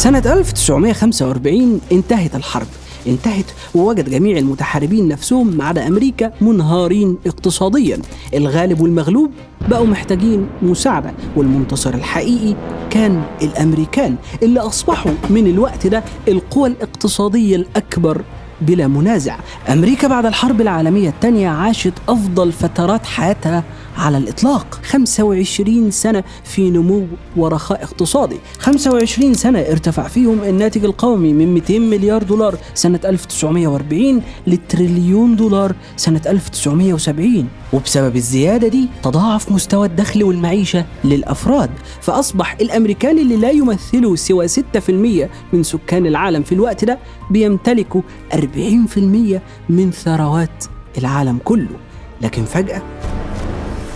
سنة 1945 انتهت الحرب انتهت ووجد جميع المتحاربين نفسهم ما عدا أمريكا منهارين اقتصاديا الغالب والمغلوب بقوا محتاجين مساعدة والمنتصر الحقيقي كان الأمريكان اللي أصبحوا من الوقت ده القوى الاقتصادية الأكبر بلا منازع أمريكا بعد الحرب العالمية الثانية عاشت أفضل فترات حياتها على الإطلاق 25 سنة في نمو ورخاء اقتصادي 25 سنة ارتفع فيهم الناتج القومي من 200 مليار دولار سنة 1940 لتريليون دولار سنة 1970 وبسبب الزيادة دي تضاعف مستوى الدخل والمعيشة للأفراد فأصبح الأمريكان اللي لا يمثلوا سوى 6% من سكان العالم في الوقت ده بيمتلكوا 40% من ثروات العالم كله لكن فجأة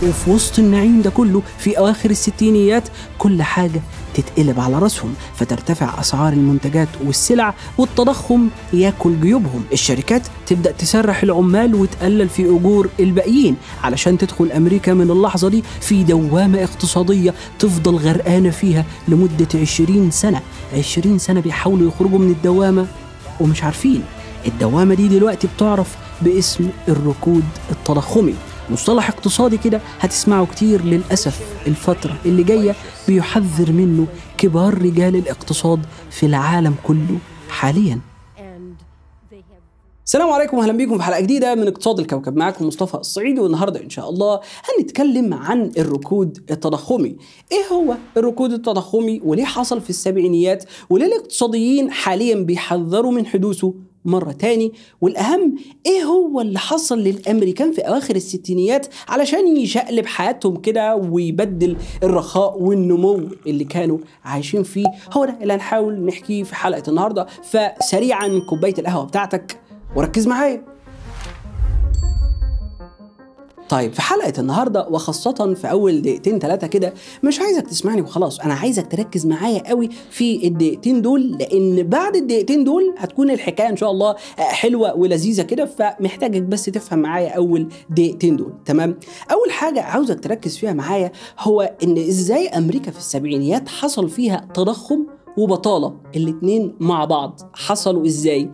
وفي وسط النعيم ده كله في أواخر الستينيات كل حاجة تتقلب على راسهم فترتفع أسعار المنتجات والسلع والتضخم ياكل جيوبهم الشركات تبدأ تسرح العمال وتقلل في أجور الباقيين علشان تدخل أمريكا من اللحظة دي في دوامة اقتصادية تفضل غرقانة فيها لمدة 20 سنة 20 سنة بيحاولوا يخرجوا من الدوامة ومش عارفين الدوامة دي دلوقتي بتعرف باسم الركود التضخمي مصطلح اقتصادي كده هتسمعه كتير للأسف الفترة اللي جاية بيحذر منه كبار رجال الاقتصاد في العالم كله حالياً السلام عليكم واهلا بيكم في حلقه جديده من اقتصاد الكوكب معاكم مصطفى الصعيدي والنهارده ان شاء الله هنتكلم عن الركود التضخمي ايه هو الركود التضخمي وليه حصل في السبعينيات وليه الاقتصاديين حاليا بيحذروا من حدوثه مرة تاني والأهم إيه هو اللي حصل للأمريكان في أواخر الستينيات علشان يشقلب حياتهم كده ويبدل الرخاء والنمو اللي كانوا عايشين فيه هو ده اللي هنحاول نحكيه في حلقة النهاردة فسريعا كوباية القهوة بتاعتك وركز معايا طيب في حلقة النهاردة وخاصة في أول دقيقتين ثلاثة كده مش عايزك تسمعني وخلاص أنا عايزك تركز معايا قوي في الدقيقتين دول لأن بعد الدقيقتين دول هتكون الحكاية إن شاء الله آه، حلوة ولذيذة كده فمحتاجك بس تفهم معايا أول دقيقتين دول تمام أول حاجة عاوزك تركز فيها معايا هو إن إزاي أمريكا في السبعينيات حصل فيها تضخم وبطالة الاتنين مع بعض حصلوا إزاي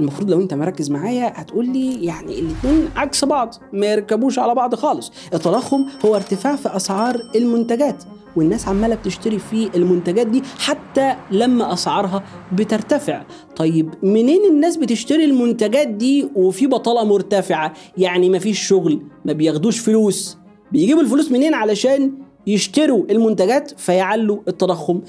المفروض لو انت مركز معايا هتقول لي يعني الاثنين عكس بعض ما يركبوش على بعض خالص التضخم هو ارتفاع في اسعار المنتجات والناس عماله بتشتري في المنتجات دي حتى لما اسعارها بترتفع طيب منين الناس بتشتري المنتجات دي وفي بطاله مرتفعه يعني مفيش شغل ما بياخدوش فلوس بيجيبوا الفلوس منين علشان يشتروا المنتجات فيعلوا التضخم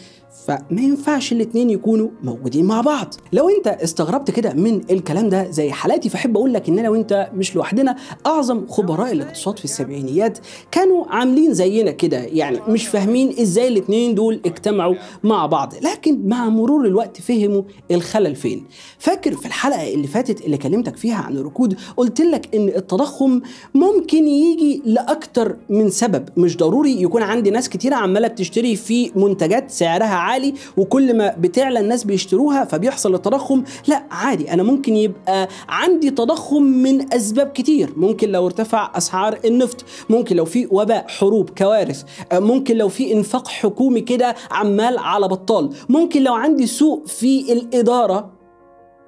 فما ينفعش الاثنين يكونوا موجودين مع بعض لو انت استغربت كده من الكلام ده زي حالاتي فاحب اقول لك ان انا وانت مش لوحدنا اعظم خبراء الاقتصاد في السبعينيات كانوا عاملين زينا كده يعني مش فاهمين ازاي الاثنين دول اجتمعوا مع بعض لكن مع مرور الوقت فهموا الخلل فين فاكر في الحلقه اللي فاتت اللي كلمتك فيها عن الركود قلت لك ان التضخم ممكن يجي لاكثر من سبب مش ضروري يكون عندي ناس كتيره عماله بتشتري في منتجات سعرها عالي وكل ما بتعلى الناس بيشتروها فبيحصل التضخم لا عادي انا ممكن يبقى عندي تضخم من اسباب كتير ممكن لو ارتفع اسعار النفط ممكن لو في وباء حروب كوارث ممكن لو في انفاق حكومي كده عمال على بطال ممكن لو عندي سوء في الاداره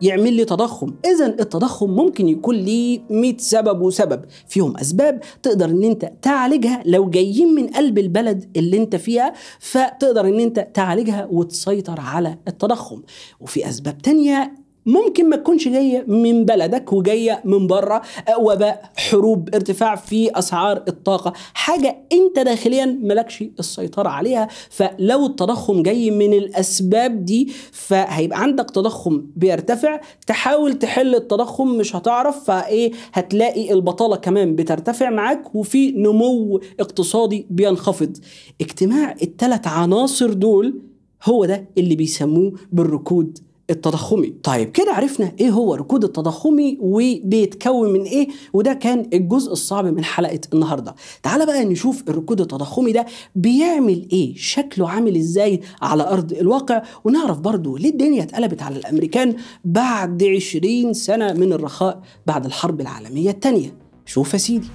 يعمل لي تضخم اذا التضخم ممكن يكون ليه 100 سبب وسبب فيهم اسباب تقدر ان انت تعالجها لو جايين من قلب البلد اللي انت فيها فتقدر ان انت تعالجها وتسيطر على التضخم وفي اسباب تانية ممكن ما تكونش جايه من بلدك وجايه من بره آه، وباء حروب ارتفاع في اسعار الطاقه حاجه انت داخليا مالكش السيطره عليها فلو التضخم جاي من الاسباب دي فهيبقى عندك تضخم بيرتفع تحاول تحل التضخم مش هتعرف فايه هتلاقي البطاله كمان بترتفع معاك وفي نمو اقتصادي بينخفض اجتماع الثلاث عناصر دول هو ده اللي بيسموه بالركود التضخمي طيب كده عرفنا ايه هو الركود التضخمي وبيتكون من ايه وده كان الجزء الصعب من حلقه النهارده تعال بقى نشوف الركود التضخمي ده بيعمل ايه شكله عامل ازاي على ارض الواقع ونعرف برضو ليه الدنيا اتقلبت على الامريكان بعد 20 سنه من الرخاء بعد الحرب العالميه الثانيه شوف يا سيدي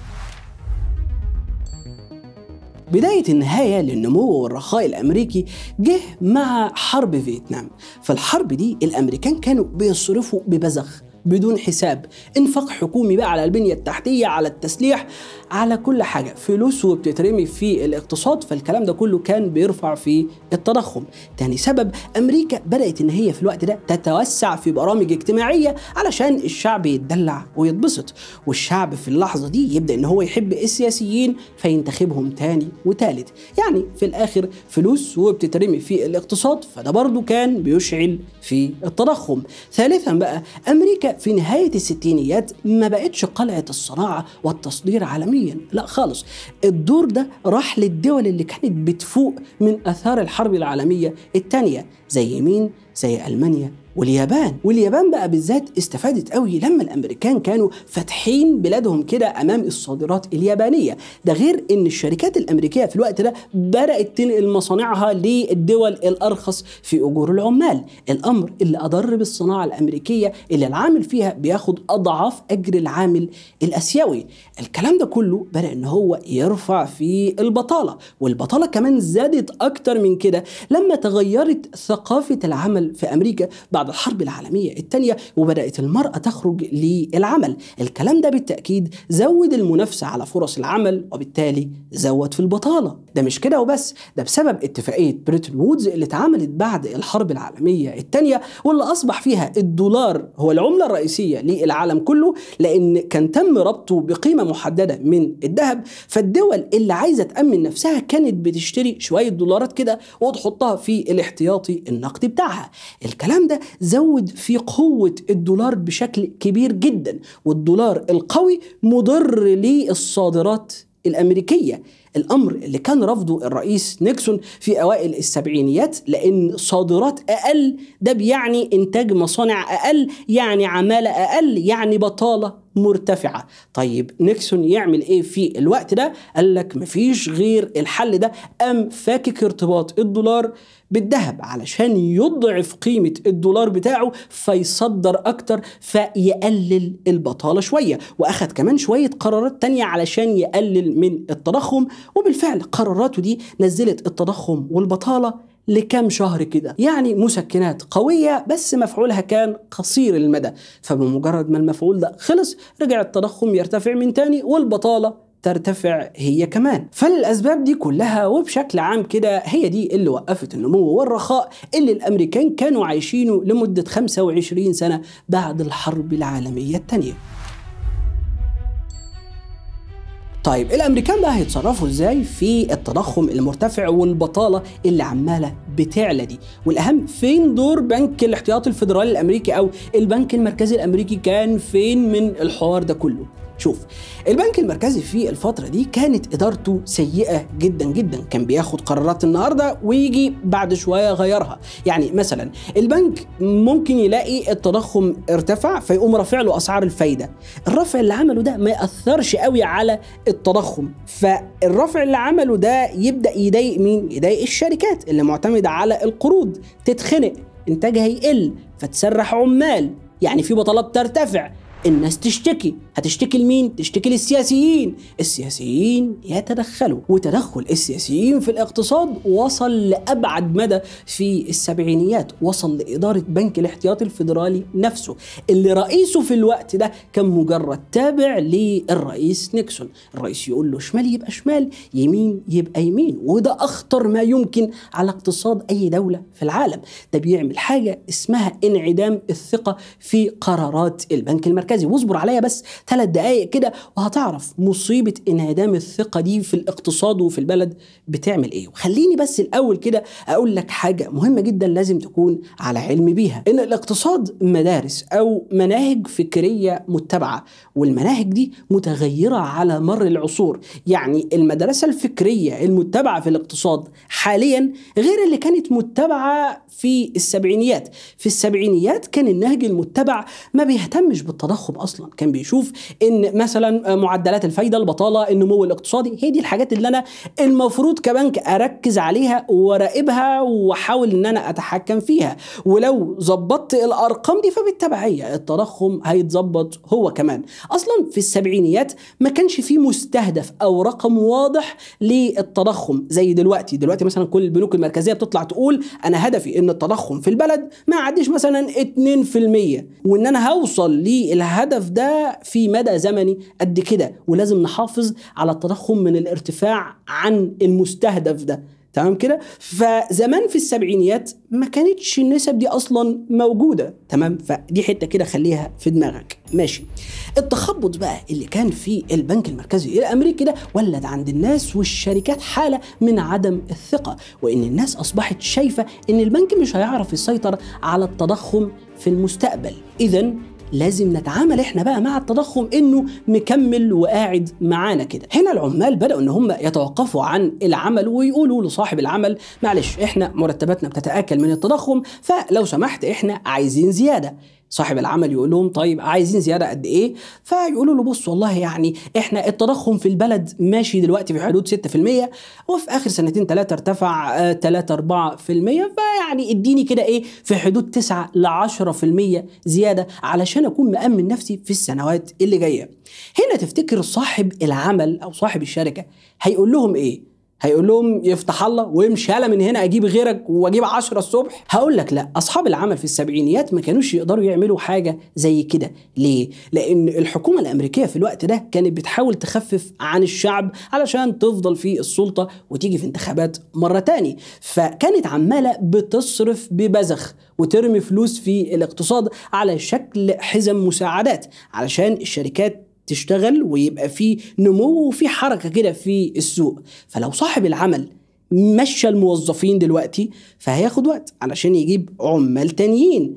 بداية النهاية للنمو والرخاء الأمريكي جه مع حرب فيتنام فالحرب دي الأمريكان كانوا بيصرفوا ببذخ بدون حساب انفاق حكومي بقى على البنية التحتية على التسليح على كل حاجة فلوس وبتترمي في الاقتصاد فالكلام ده كله كان بيرفع في التضخم تاني سبب أمريكا بدأت إن هي في الوقت ده تتوسع في برامج اجتماعية علشان الشعب يتدلع ويتبسط والشعب في اللحظة دي يبدأ إن هو يحب السياسيين فينتخبهم تاني وتالت يعني في الآخر فلوس وبتترمي في الاقتصاد فده برضو كان بيشعل في التضخم ثالثا بقى أمريكا في نهاية الستينيات ما بقتش قلعة الصناعة والتصدير عالميا لا خالص الدور ده راح للدول اللي كانت بتفوق من أثار الحرب العالمية الثانية زي مين؟ زي ألمانيا واليابان واليابان بقى بالذات استفادت قوي لما الامريكان كانوا فاتحين بلادهم كده امام الصادرات اليابانيه ده غير ان الشركات الامريكيه في الوقت ده بدات تنقل مصانعها للدول الارخص في اجور العمال الامر اللي اضر بالصناعه الامريكيه اللي العامل فيها بياخد اضعاف اجر العامل الاسيوي الكلام ده كله بدا ان هو يرفع في البطاله والبطاله كمان زادت اكتر من كده لما تغيرت ثقافه العمل في امريكا بعد بعد الحرب العالمية الثانية وبدأت المرأة تخرج للعمل الكلام ده بالتأكيد زود المنافسة على فرص العمل وبالتالي زود في البطالة ده مش كده وبس ده بسبب اتفاقية بريتن وودز اللي اتعملت بعد الحرب العالمية الثانية واللي أصبح فيها الدولار هو العملة الرئيسية للعالم كله لأن كان تم ربطه بقيمة محددة من الذهب فالدول اللي عايزة تأمن نفسها كانت بتشتري شوية دولارات كده وتحطها في الاحتياطي النقدي بتاعها الكلام ده زود في قوة الدولار بشكل كبير جدا والدولار القوي مضر للصادرات الأمريكية الأمر اللي كان رفضه الرئيس نيكسون في أوائل السبعينيات لأن صادرات أقل ده بيعني إنتاج مصانع أقل يعني عمالة أقل يعني بطالة مرتفعه طيب نيكسون يعمل ايه في الوقت ده قال لك مفيش غير الحل ده ام فاكك ارتباط الدولار بالذهب علشان يضعف قيمة الدولار بتاعه فيصدر أكتر فيقلل البطالة شوية وأخد كمان شوية قرارات تانية علشان يقلل من التضخم وبالفعل قراراته دي نزلت التضخم والبطالة لكام شهر كده يعني مسكنات قوية بس مفعولها كان قصير المدى فبمجرد ما المفعول ده خلص رجع التضخم يرتفع من تاني والبطالة ترتفع هي كمان فالأسباب دي كلها وبشكل عام كده هي دي اللي وقفت النمو والرخاء اللي الأمريكان كانوا عايشينه لمدة 25 سنة بعد الحرب العالمية الثانية طيب الامريكان بقى هيتصرفوا ازاي في التضخم المرتفع والبطاله اللي عماله بتعلى دي والاهم فين دور بنك الاحتياطي الفيدرالي الامريكي او البنك المركزي الامريكي كان فين من الحوار ده كله شوف البنك المركزي في الفترة دي كانت إدارته سيئة جدا جدا كان بياخد قرارات النهاردة ويجي بعد شوية غيرها يعني مثلا البنك ممكن يلاقي التضخم ارتفع فيقوم رافع له أسعار الفايدة الرفع اللي عمله ده ما يأثرش قوي على التضخم فالرفع اللي عمله ده يبدأ يضايق مين؟ يضايق الشركات اللي معتمدة على القروض تتخنق انتاجها يقل فتسرح عمال يعني في بطالات ترتفع الناس تشتكي هتشتكي لمين تشتكي للسياسيين السياسيين يتدخلوا وتدخل السياسيين في الاقتصاد وصل لأبعد مدى في السبعينيات وصل لإدارة بنك الاحتياطي الفيدرالي نفسه اللي رئيسه في الوقت ده كان مجرد تابع للرئيس نيكسون الرئيس يقول له شمال يبقى شمال يمين يبقى يمين وده أخطر ما يمكن على اقتصاد أي دولة في العالم ده بيعمل حاجة اسمها انعدام الثقة في قرارات البنك المركزي مركزي واصبر عليا بس ثلاث دقائق كده وهتعرف مصيبه انعدام الثقه دي في الاقتصاد وفي البلد بتعمل ايه وخليني بس الاول كده اقول لك حاجه مهمه جدا لازم تكون على علم بيها ان الاقتصاد مدارس او مناهج فكريه متبعه والمناهج دي متغيره على مر العصور يعني المدرسه الفكريه المتبعه في الاقتصاد حاليا غير اللي كانت متبعه في السبعينيات في السبعينيات كان النهج المتبع ما بيهتمش بالتضخم التضخم اصلا كان بيشوف ان مثلا معدلات الفايده البطاله النمو الاقتصادي هي دي الحاجات اللي انا المفروض كبنك اركز عليها وراقبها واحاول ان انا اتحكم فيها ولو ظبطت الارقام دي فبالتبعيه التضخم هيتظبط هو كمان اصلا في السبعينيات ما كانش في مستهدف او رقم واضح للتضخم زي دلوقتي دلوقتي مثلا كل البنوك المركزيه بتطلع تقول انا هدفي ان التضخم في البلد ما يعديش مثلا 2% وان انا هوصل للهدف الهدف ده في مدى زمني قد كده ولازم نحافظ على التضخم من الارتفاع عن المستهدف ده تمام كده فزمان في السبعينيات ما كانتش النسب دي اصلا موجوده تمام فدي حته كده خليها في دماغك ماشي التخبط بقى اللي كان في البنك المركزي الامريكي ده ولد عند الناس والشركات حاله من عدم الثقه وان الناس اصبحت شايفه ان البنك مش هيعرف يسيطر على التضخم في المستقبل اذا لازم نتعامل احنا بقى مع التضخم انه مكمل وقاعد معانا كده هنا العمال بداوا ان هم يتوقفوا عن العمل ويقولوا لصاحب العمل معلش احنا مرتباتنا بتتاكل من التضخم فلو سمحت احنا عايزين زياده صاحب العمل يقول لهم طيب عايزين زياده قد ايه؟ فيقولوا له بص والله يعني احنا التضخم في البلد ماشي دلوقتي في حدود 6% وفي اخر سنتين ثلاثه ارتفع 3 آه، 4% فيعني اديني كده ايه في حدود 9 ل 10% زياده علشان اكون مامن نفسي في السنوات اللي جايه. هنا تفتكر صاحب العمل او صاحب الشركه هيقول لهم ايه؟ هيقول لهم يفتح الله وامشي هلا من هنا اجيب غيرك واجيب 10 الصبح هقول لك لا اصحاب العمل في السبعينيات ما كانوش يقدروا يعملوا حاجه زي كده ليه لان الحكومه الامريكيه في الوقت ده كانت بتحاول تخفف عن الشعب علشان تفضل في السلطه وتيجي في انتخابات مره تاني فكانت عماله بتصرف ببذخ وترمي فلوس في الاقتصاد على شكل حزم مساعدات علشان الشركات تشتغل ويبقى في نمو وفي حركه كده في السوق فلو صاحب العمل مشى الموظفين دلوقتي فهياخد وقت علشان يجيب عمال تانيين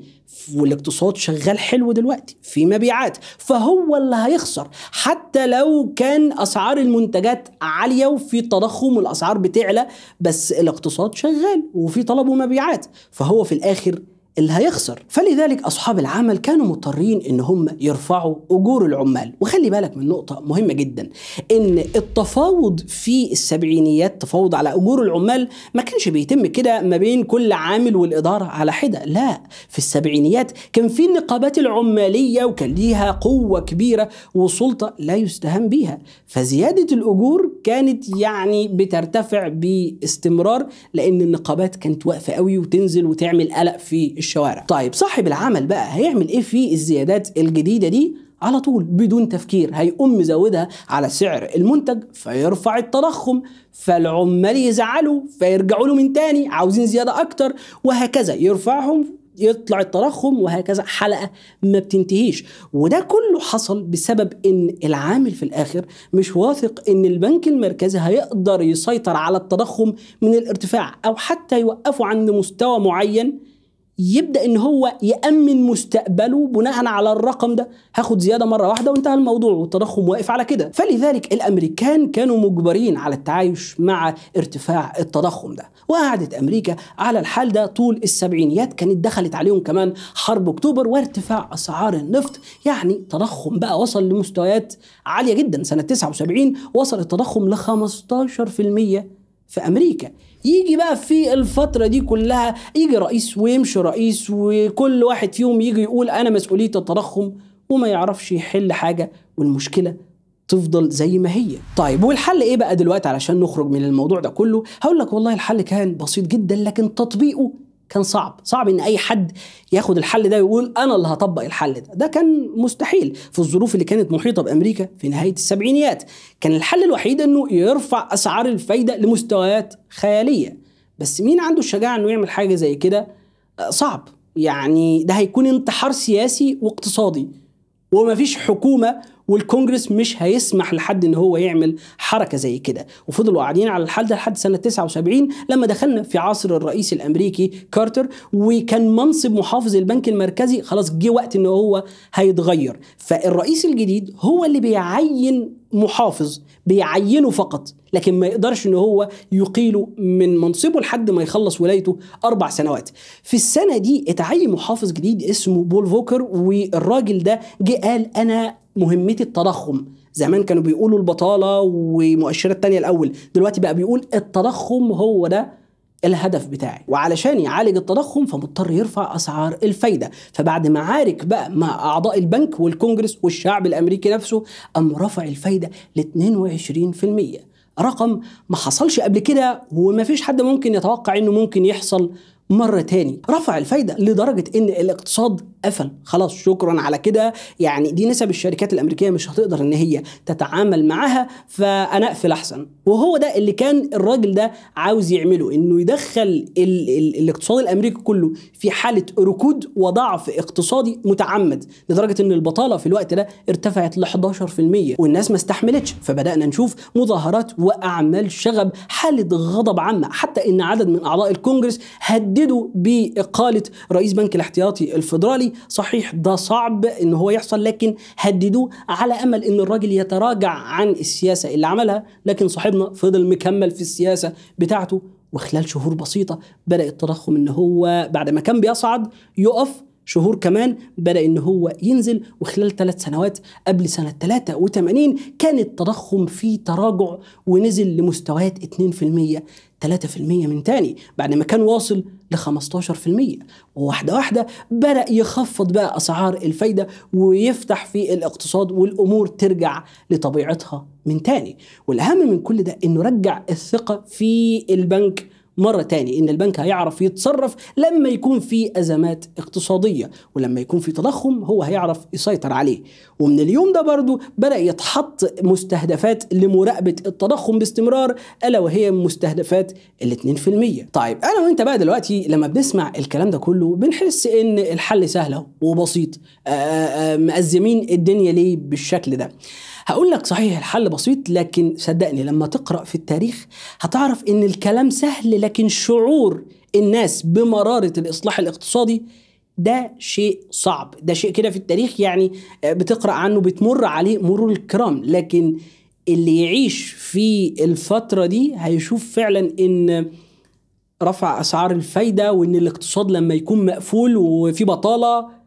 والاقتصاد شغال حلو دلوقتي في مبيعات فهو اللي هيخسر حتى لو كان اسعار المنتجات عاليه وفي تضخم والاسعار بتعلى بس الاقتصاد شغال وفي طلب ومبيعات فهو في الاخر اللي هيخسر فلذلك أصحاب العمل كانوا مضطرين إن هم يرفعوا أجور العمال وخلي بالك من نقطة مهمة جدا إن التفاوض في السبعينيات تفاوض على أجور العمال ما كانش بيتم كده ما بين كل عامل والإدارة على حدة لا في السبعينيات كان في النقابات العمالية وكان ليها قوة كبيرة وسلطة لا يستهان بيها فزيادة الأجور كانت يعني بترتفع باستمرار لأن النقابات كانت واقفة قوي وتنزل وتعمل قلق في الشوارع طيب صاحب العمل بقى هيعمل ايه في الزيادات الجديده دي على طول بدون تفكير هيقوم مزودها على سعر المنتج فيرفع التضخم فالعمال يزعلوا فيرجعوا له من تاني عاوزين زياده اكتر وهكذا يرفعهم يطلع التضخم وهكذا حلقه ما بتنتهيش وده كله حصل بسبب ان العامل في الاخر مش واثق ان البنك المركزي هيقدر يسيطر على التضخم من الارتفاع او حتى يوقفه عند مستوى معين يبدا ان هو يامن مستقبله بناء على الرقم ده هاخد زياده مره واحده وانتهى الموضوع والتضخم واقف على كده فلذلك الامريكان كانوا مجبرين على التعايش مع ارتفاع التضخم ده وقعدت امريكا على الحال ده طول السبعينيات كانت دخلت عليهم كمان حرب اكتوبر وارتفاع اسعار النفط يعني تضخم بقى وصل لمستويات عاليه جدا سنه 79 وصل التضخم ل 15% في امريكا يجي بقى في الفترة دي كلها يجي رئيس ويمشي رئيس وكل واحد فيهم يجي يقول أنا مسؤولية التضخم وما يعرفش يحل حاجة والمشكلة تفضل زي ما هي طيب والحل ايه بقى دلوقتي علشان نخرج من الموضوع ده كله هقول لك والله الحل كان بسيط جدا لكن تطبيقه كان صعب صعب ان اي حد ياخد الحل ده ويقول انا اللي هطبق الحل ده ده كان مستحيل في الظروف اللي كانت محيطه بامريكا في نهايه السبعينيات كان الحل الوحيد انه يرفع اسعار الفايده لمستويات خياليه بس مين عنده الشجاعه انه يعمل حاجه زي كده آه، صعب يعني ده هيكون انتحار سياسي واقتصادي ومفيش حكومه والكونجرس مش هيسمح لحد ان هو يعمل حركه زي كده وفضلوا قاعدين على الحال ده لحد سنه 79 لما دخلنا في عصر الرئيس الامريكي كارتر وكان منصب محافظ البنك المركزي خلاص جه وقت ان هو هيتغير فالرئيس الجديد هو اللي بيعين محافظ بيعينه فقط لكن ما يقدرش ان هو يقيله من منصبه لحد ما يخلص ولايته اربع سنوات في السنه دي اتعين محافظ جديد اسمه بول فوكر والراجل ده جه قال انا مهمتي التضخم زمان كانوا بيقولوا البطالة ومؤشرات تانية الأول دلوقتي بقى بيقول التضخم هو ده الهدف بتاعي وعلشان يعالج التضخم فمضطر يرفع اسعار الفايده فبعد معارك بقى مع اعضاء البنك والكونجرس والشعب الامريكي نفسه قام رفع الفايده ل 22% رقم ما حصلش قبل كده وما فيش حد ممكن يتوقع انه ممكن يحصل مرة تاني رفع الفايدة لدرجة ان الاقتصاد قفل خلاص شكرا على كده يعني دي نسب الشركات الامريكية مش هتقدر ان هي تتعامل معاها فانا اقفل احسن وهو ده اللي كان الراجل ده عاوز يعمله انه يدخل ال ال الاقتصاد الامريكي كله في حالة ركود وضعف اقتصادي متعمد لدرجة ان البطالة في الوقت ده ارتفعت ل 11% والناس ما استحملتش فبدأنا نشوف مظاهرات واعمال شغب حالة غضب عامة حتى ان عدد من اعضاء الكونجرس هد هيهددوا بإقالة رئيس بنك الاحتياطي الفيدرالي صحيح ده صعب إن هو يحصل لكن هددوه على أمل إن الراجل يتراجع عن السياسة اللي عملها لكن صاحبنا فضل مكمل في السياسة بتاعته وخلال شهور بسيطة بدأ التضخم إن هو بعد ما كان بيصعد يقف شهور كمان بدأ إن هو ينزل وخلال ثلاث سنوات قبل سنة 83 كان التضخم في تراجع ونزل لمستويات 2% 3% من تاني بعد ما كان واصل ل 15% وواحدة واحدة بدأ يخفض بقى أسعار الفايدة ويفتح في الاقتصاد والأمور ترجع لطبيعتها من تاني والأهم من كل ده إنه رجع الثقة في البنك مرة تاني إن البنك هيعرف يتصرف لما يكون في أزمات اقتصادية ولما يكون في تضخم هو هيعرف يسيطر عليه ومن اليوم ده برضو بدأ يتحط مستهدفات لمراقبة التضخم باستمرار ألا وهي مستهدفات ال 2% طيب أنا وأنت بقى دلوقتي لما بنسمع الكلام ده كله بنحس إن الحل سهل وبسيط آه، آه، آه، مأزمين الدنيا ليه بالشكل ده هقول لك صحيح الحل بسيط لكن صدقني لما تقرا في التاريخ هتعرف ان الكلام سهل لكن شعور الناس بمراره الاصلاح الاقتصادي ده شيء صعب ده شيء كده في التاريخ يعني آه، بتقرا عنه بتمر عليه مرور الكرام لكن اللي يعيش في الفتره دي هيشوف فعلا ان رفع اسعار الفايده وان الاقتصاد لما يكون مقفول وفي بطاله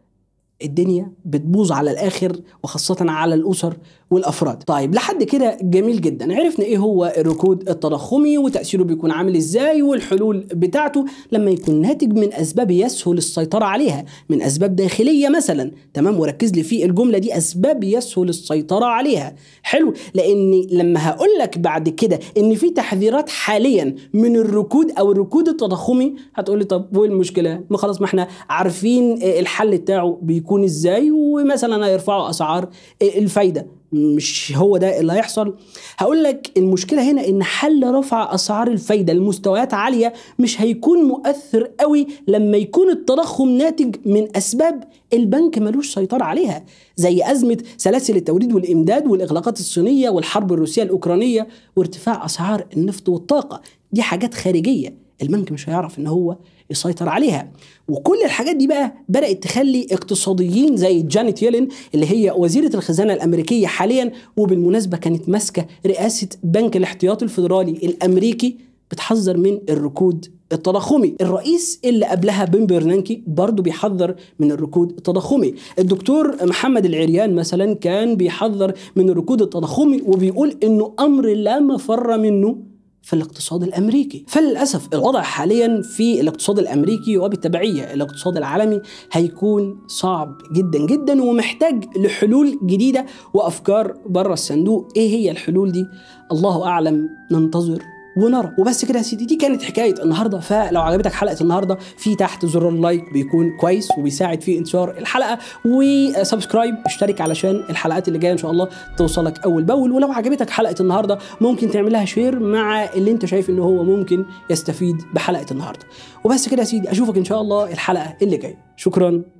الدنيا بتبوظ على الاخر وخاصه على الاسر والافراد طيب لحد كده جميل جدا عرفنا ايه هو الركود التضخمي وتاثيره بيكون عامل ازاي والحلول بتاعته لما يكون ناتج من اسباب يسهل السيطره عليها من اسباب داخليه مثلا تمام وركز لي في الجمله دي اسباب يسهل السيطره عليها حلو لان لما هقول لك بعد كده ان في تحذيرات حاليا من الركود او الركود التضخمي هتقول لي طب وايه المشكله ما خلاص ما احنا عارفين آه، الحل بتاعه بيكون ازاي ومثلا هيرفعوا اسعار آه، الفايده مش هو ده اللي هيحصل هقول لك المشكله هنا ان حل رفع اسعار الفايده لمستويات عاليه مش هيكون مؤثر قوي لما يكون التضخم ناتج من اسباب البنك ملوش سيطره عليها زي ازمه سلاسل التوريد والامداد والاغلاقات الصينيه والحرب الروسيه الاوكرانيه وارتفاع اسعار النفط والطاقه دي حاجات خارجيه البنك مش هيعرف ان هو يسيطر عليها وكل الحاجات دي بقى بدات تخلي اقتصاديين زي جانيت يلين اللي هي وزيره الخزانه الامريكيه حاليا وبالمناسبه كانت ماسكه رئاسه بنك الاحتياطي الفدرالي الامريكي بتحذر من الركود التضخمي الرئيس اللي قبلها بن برنانكي برضه بيحذر من الركود التضخمي الدكتور محمد العريان مثلا كان بيحذر من الركود التضخمي وبيقول انه امر لا مفر منه في الاقتصاد الامريكي فللاسف الوضع حاليا في الاقتصاد الامريكي وبالتبعيه الاقتصاد العالمي هيكون صعب جدا جدا ومحتاج لحلول جديده وافكار بره الصندوق ايه هي الحلول دي الله اعلم ننتظر ونرى وبس كده يا سيدي دي كانت حكايه النهارده فلو عجبتك حلقه النهارده في تحت زر اللايك بيكون كويس وبيساعد في انتشار الحلقه وسبسكرايب اشترك علشان الحلقات اللي جايه ان شاء الله توصلك اول باول ولو عجبتك حلقه النهارده ممكن تعمل لها شير مع اللي انت شايف ان هو ممكن يستفيد بحلقه النهارده وبس كده يا سيدي اشوفك ان شاء الله الحلقه اللي جايه شكرا